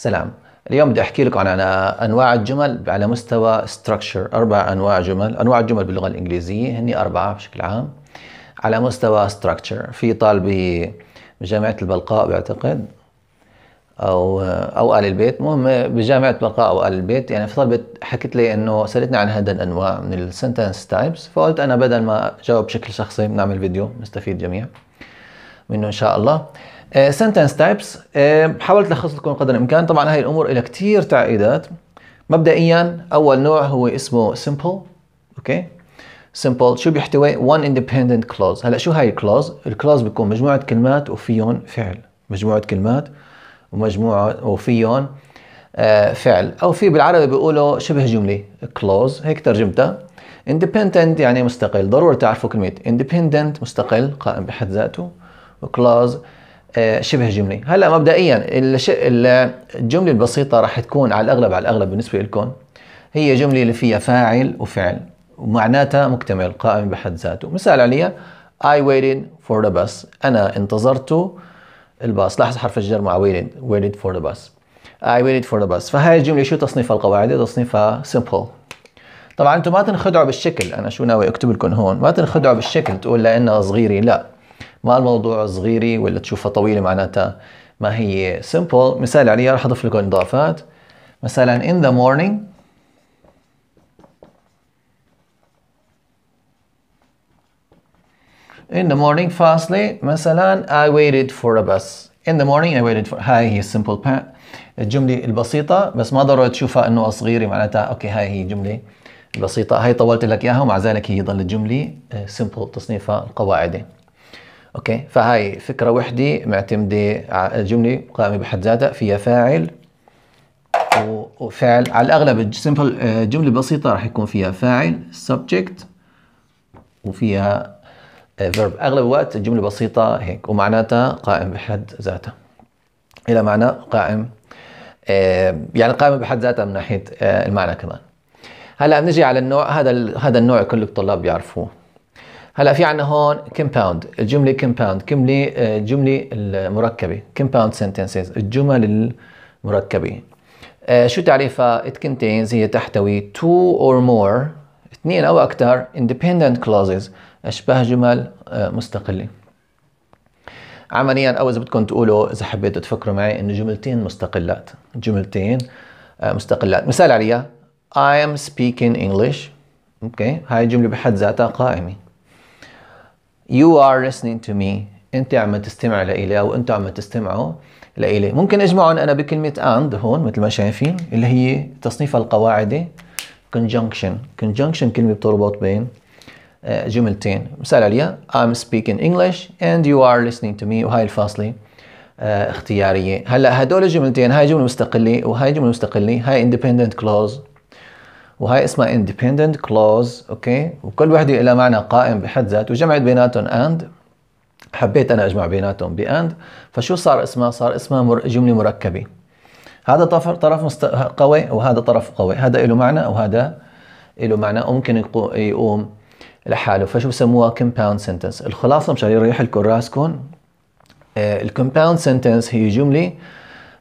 سلام اليوم بدي احكي لكم عن انواع الجمل على مستوى ستراكشر اربع انواع جمل انواع الجمل باللغه الانجليزيه هن اربعه بشكل عام على مستوى ستراكشر في طالبه بجامعه البلقاء بعتقد او او ال البيت المهم بجامعه البلقاء او ال البيت يعني في طلبه حكت لي انه سالتني عن هذا الانواع من السنتنس تايبس فقلت انا بدل ما جاوب بشكل شخصي بنعمل فيديو نستفيد جميع منه ان شاء الله سنتنس آه، تايبس آه، حاولت الخص لكم قدر الامكان طبعا هاي الامور لها كثير تعقيدات مبدئيا اول نوع هو اسمه simple اوكي simple شو بيحتوي one independent clause هلا شو هاي الكلوز الكلوز بيكون مجموعه كلمات وفيهم فعل مجموعه كلمات ومجموعه وفيهم آه، فعل او في بالعربي بيقولوا شبه جمله كلوز هيك ترجمتها independent يعني مستقل ضروري تعرفوا كلمه independent مستقل قائم بحد ذاته وكلوز آه، شبه جملي هلا مبدئيا الجمله البسيطه راح تكون على الاغلب على الاغلب بالنسبه لكم هي جمله اللي فيها فاعل وفعل ومعناتها مكتمل قائم بحد ذاته مثال عليها I waited for the bus أنا انتظرت الباص لاحظ حرف الجر مع waited waited for the bus I waited for the bus فهي الجملة شو تصنيفها القواعد تصنيفها simple طبعا انتم ما تنخدعوا بالشكل انا شو ناوي اكتب لكم هون ما تنخدعوا بالشكل تقول لانها صغيره لا ما الموضوع صغيرة ولا تشوفها طويلة معناتها ما هي simple مثال عليها يعني رح أضيف لكم إضافات مثلا in the morning In the morning فاصلة مثلا I waited for a bus. In the morning I waited for هاي هي simple past الجملة البسيطة بس ما ضروري تشوفها انه صغيرة معناتها اوكي هاي هي الجملة البسيطة هاي طولت لك اياها ومع ذلك هي ضلت جملة آه، simple تصنيفها القواعدي. اوكي فهاي فكره وحده معتمده على جمله قائمه بحد ذاتها فيها فاعل وفعل على الاغلب سمبل آه، جمله بسيطه راح يكون فيها فاعل سبجكت وفيها فيرب آه، اغلب الوقت الجمله بسيطه هيك ومعناتها قائم بحد ذاتها الى معنى قائم آه، يعني قائمه بحد ذاتها من ناحيه المعنى كمان هلا بنجي على النوع هذا هذا النوع كل الطلاب بيعرفوه هلا في عندنا هون كومباوند الجمله كومباوند كملي الجمله المركبه كومباوند سنتنسز الجمل المركبه آه، شو تعريفها ات كونتينز هي تحتوي تو اور مور اثنين او اكثر اندبندنت كلوزز اشباه جمل آه، مستقله عمليا او اذا بدكم تقولوا اذا حبيتوا تفكروا معي انه جملتين مستقلات جملتين آه، مستقلات مثال عليها I am speaking English اوكي okay. هاي الجمله بحد ذاتها قائمه you are listening to me انت عم تستمع لإلي او انتم عم تستمعوا لإلي ممكن اجمعهم انا بكلمة and هون مثل ما شايفين اللي هي تصنيفها القواعدي conjunction conjunction كلمة بتربط بين آه، جملتين مثال عليها I'm speaking English and you are listening to me وهي الفاصلة آه، اختيارية هلا هدول الجملتين هاي جملة مستقلة وهاي جملة مستقلة هاي independent clause وهي اسمها independent clause اوكي وكل وحده لها معنى قائم بحد ذاته وجمعت بيناتهم and حبيت انا اجمع بيناتهم باند فشو صار اسمها صار اسمها مر... جمله مركبه هذا طرف طرف مست... قوي وهذا طرف قوي هذا له معنى وهذا له معنى ممكن يقوم لحاله فشو بسموها compound sentence الخلاصه مشان يريح راسكم الكومباوند سنتنس هي جمله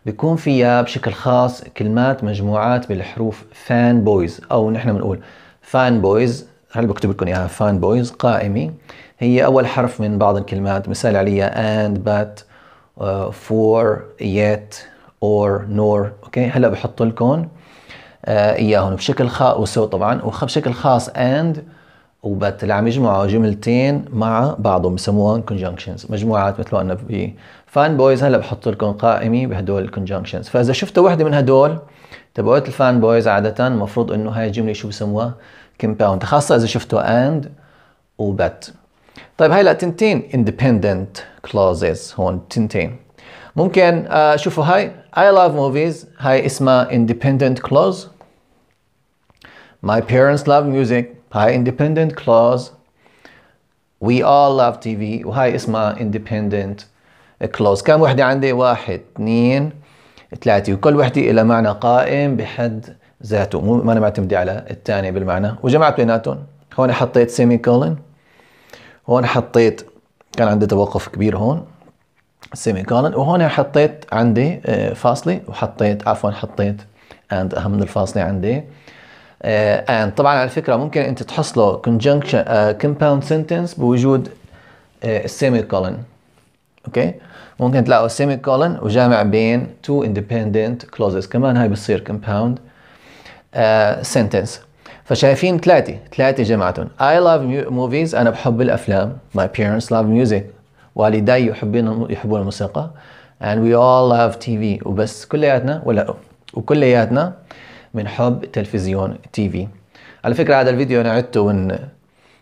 بيكون فيها بشكل خاص كلمات مجموعات بالحروف فان بويز او نحن بنقول فان بويز هل بكتب لكم اياها فان بويز قائمه هي اول حرف من بعض الكلمات مثال عليها and بات آه، فور for اور or nor اوكي هلا بحط لكم آه، اياهم بشكل خاص وسو طبعا وبشكل خاص and وبت اللي عم يجمعوا جملتين مع بعضهم بسموهم كونجنكشنز مجموعات مثل ما قلنا فان بويز هلا بحط لكم قائمه بهدول الكونجنكشنز فاذا شفتوا وحده من هدول تبعوت الفان بويز عاده المفروض انه هاي الجمله شو بسموها كومباوند خاصه اذا شفتوا اند وبت طيب هاي لا تنتين اندبندنت كلوزز هون تنتين ممكن آه شوفوا هاي I love movies هاي اسمها independent clause My parents love music هاي independent clause we all love TV وهاي اسمها independent clause كم وحدة عندي واحد اثنين ثلاثة وكل وحدة إلى معنى قائم بحد ذاته مو ما أنا معتمدة على الثانية بالمعنى وجمعت بيناتهم هون حطيت سيمي كولن هون حطيت كان عندي توقف كبير هون سيمي كولن وهون حطيت عندي آه، فاصلة وحطيت عفوا حطيت اند اهم من الفاصلة عندي آه، and طبعا على فكره ممكن انت تحصله conjunction uh, compound sentence بوجود uh, آه، كولن اوكي ممكن تلاقوا semicolon كولن وجامع بين two independent clauses كمان هاي بتصير compound uh, sentence فشايفين ثلاثة ثلاثة جمعتهم I love movies أنا بحب الأفلام My parents love music والدي يحبون يحبون الموسيقى and we all love TV وبس كلياتنا ولا وكلياتنا من حب تلفزيون تي في على فكرة هذا الفيديو أنا عدته من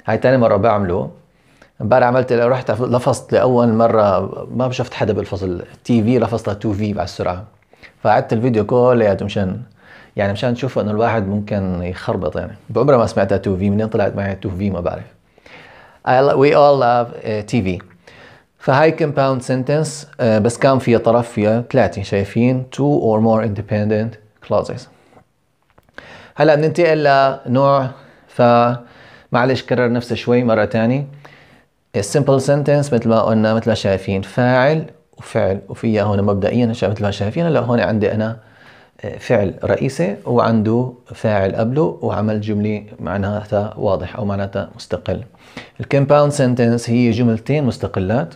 هاي تاني مرة بعمله امبارح عملت رحت لفظت لأول مرة ما شفت حدا بالفصل تي في لفظتها تو في على السرعة فعدت الفيديو كلياته مشان يعني مشان تشوفوا انه الواحد ممكن يخربط يعني بعمرها ما سمعتها تو في منين طلعت معي تو في ما بعرف وي اول لاف تي في فهاي compound sentence uh, بس كان فيها طرف فيها ثلاثة شايفين two or more independent clauses هلا بننتقل لنوع ف معلش كرر نفسه شوي مرة تاني السمبل سنتنس مثل ما قلنا مثل ما شايفين فاعل وفعل وفيها هون مبدئيا مثل ما شايفين هلا هون عندي انا آه، فعل رئيسي وعنده فاعل قبله وعمل جملة معناتها واضح أو معناتها مستقل الكومباوند سنتنس هي جملتين مستقلات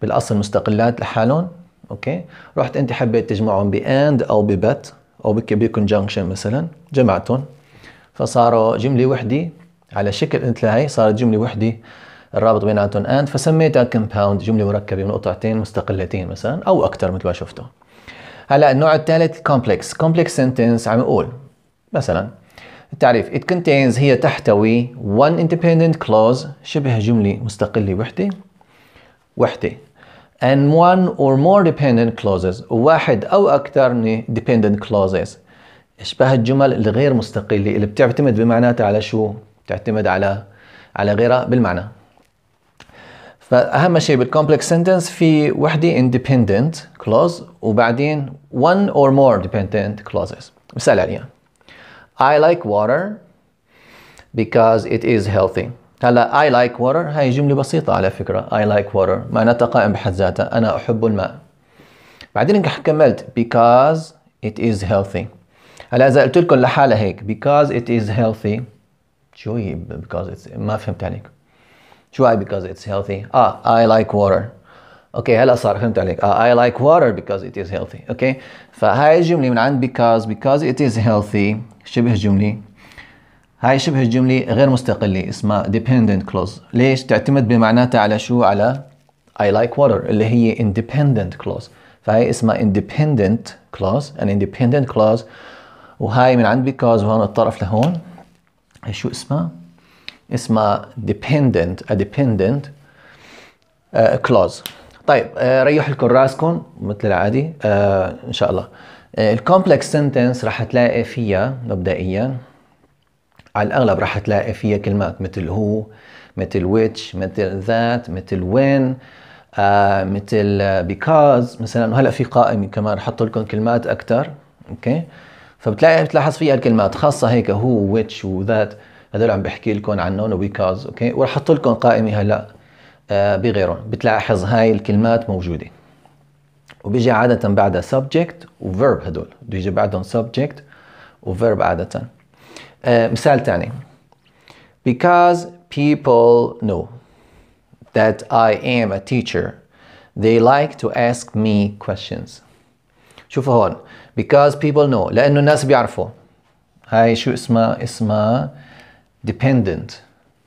بالأصل مستقلات لحالهم أوكي رحت أنت حبيت تجمعهم بأند أو ببت أو بكونجانكشن مثلا جمعتهم فصاروا جملة وحدة على شكل مثل هاي صارت جملة وحدة الرابط بيناتهم اند فسميتها كومباوند جملة مركبة من قطعتين مستقلتين مثلا أو أكثر مثل ما شفتوا هلا النوع الثالث كومبلكس كومبلكس سنتنس عم يقول مثلا التعريف it contains هي تحتوي one independent clause شبه جملة مستقلة وحدة وحدة and one or more dependent clauses واحد أو أكثر من dependent clauses أشبه الجمل الغير مستقلة اللي بتعتمد بمعناتها على شو؟ بتعتمد على على غيرها بالمعنى فأهم شيء بالcomplex sentence في وحدة independent clause وبعدين one or more dependent clauses مثال عليها I like water because it is healthy هلا I like water هاي جمله بسيطه على فكره I like water معناتها قائم بحد ذاتها انا احب الماء بعدين كملت because it is healthy هلا اذا قلت لكم لحالها هيك because it is healthy شو هي because it's ما فهمت عليك شو هي because it's healthy اه I like water اوكي هلا صار فهمت عليك اه I like water because it is healthy اوكي فهاي الجمله من عند because because it is healthy شبه جمله هاي شبه الجملة غير مستقلة اسمها dependent clause ليش تعتمد بمعناتها على شو على I like water اللي هي independent clause فهي اسمها independent clause an independent clause وهاي من عند because وهون الطرف لهون هي شو اسمها اسمها dependent a dependent uh, clause طيب uh, ريح لكم راسكم مثل العادي uh, ان شاء الله uh, الكومبلكس سنتنس راح تلاقي فيها مبدئيا على الاغلب راح تلاقي فيها كلمات مثل هو مثل ويتش مثل ذات مثل وين آه، مثل بيكاز آه، مثلا هلا في قائمه كمان حط احط لكم كلمات اكثر اوكي فبتلاقي بتلاحظ فيها الكلمات خاصه هيك هو ويتش وذات هذول عم بحكي لكم عنهم وبيكاز اوكي ورح احط لكم قائمه هلا آه، بغيرهم بتلاحظ هاي الكلمات موجوده وبيجي عادة بعدها سبجكت وفيرب هدول بيجي بعدهم سبجكت وفيرب عادة مثال تاني because people know that I am a teacher they like to ask me questions شوفوا هون because people know لأنه الناس بيعرفوا هاي شو اسمها اسمها dependent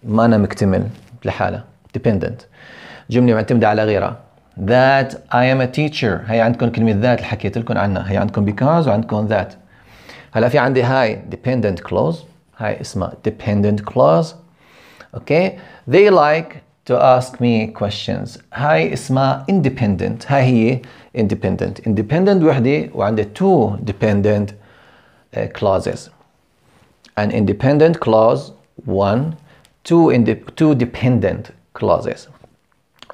ما أنا مكتمل لحالها dependent جملة معتمدة على غيرها that I am a teacher هي عندكم كلمة ذات اللي حكيت لكم عنها هي عندكم because وعندكم ذات هلا في عندي هاي dependent clause هاي اسمها dependent clause اوكي okay. they like to ask me questions هاي اسمها independent هاي هي independent independent وحده وعندي two dependent uh, clauses an independent clause one two, in two dependent clauses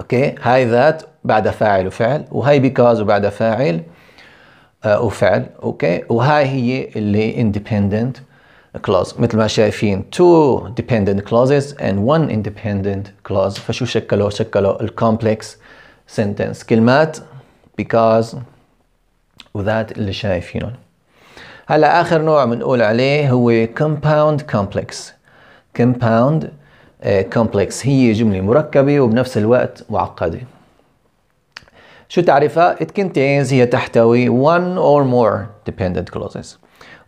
اوكي okay. هاي ذات بعد فاعل وفعل وهاي because وبعد فاعل آه، وفعل اوكي وهاي هي اللي independent clause مثل ما شايفين two dependent clauses and one independent clause فشو شكلوا شكلوا الكومبلكس sentence كلمات because وذات اللي شايفينهم هلا اخر نوع بنقول عليه هو compound complex compound آه، complex هي جملة مركبة وبنفس الوقت معقدة شو تعرفها؟ It contains هي تحتوي one or more dependent clauses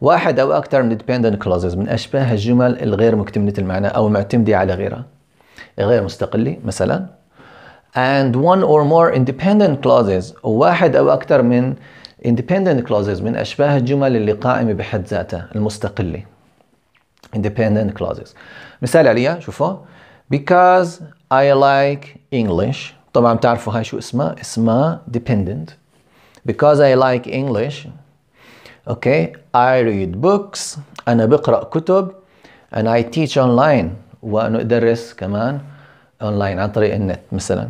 واحد أو أكثر من dependent clauses من أشباه الجمل الغير مكتملة المعنى أو المعتمدة على غيرها غير مستقلة مثلا and one or more independent clauses واحد أو أكثر من independent clauses من أشباه الجمل اللي قائمة بحد ذاتها المستقلة independent clauses مثال عليها شوفوا because I like English طبعا بتعرفوا هاي شو اسمها اسمها dependent because I like English okay I read books أنا بقرأ كتب and I teach online وأنا أدرس كمان online عن طريق النت مثلا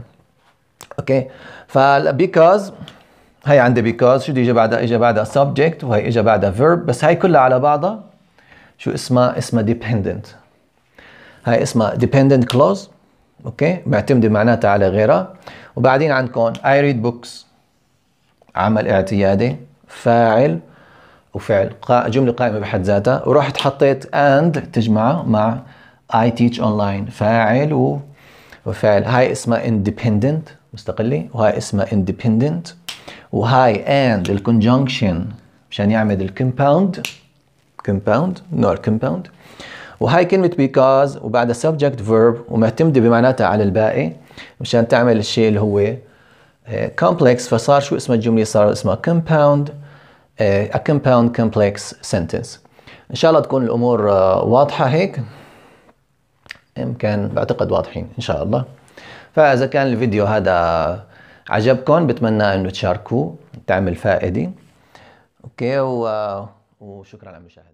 ف because هي عندي because شو دي إجا بعدها إجا بعدها subject وهي إجا بعدها verb بس هاي كلها على بعضها شو اسمها اسمها dependent هاي اسمها dependent clause اوكي معتمده معناتها على غيرها وبعدين عندكم اي ريد بوكس عمل اعتيادي فاعل وفعل جمله قائمه بحد ذاتها ورحت حطيت اند تجمعها مع اي تيتش اونلاين فاعل وفعل هاي اسمها اندبندنت مستقله وهاي اسمها اندبندنت وهاي اند الكونجنكشن مشان يعمل الكومباوند كومباوند نور كومباوند وهاي كلمة because وبعد subject verb ومعتمدة بمعناتها على الباقي مشان تعمل الشيء اللي هو آه، complex فصار شو اسم الجملة صار اسمها compound آه، a compound complex sentence ان شاء الله تكون الامور آه، واضحة هيك يمكن بعتقد واضحين ان شاء الله فاذا كان الفيديو هذا عجبكم بتمنى انه تشاركوه تعمل فائدة اوكي و... وشكرا على المشاهدة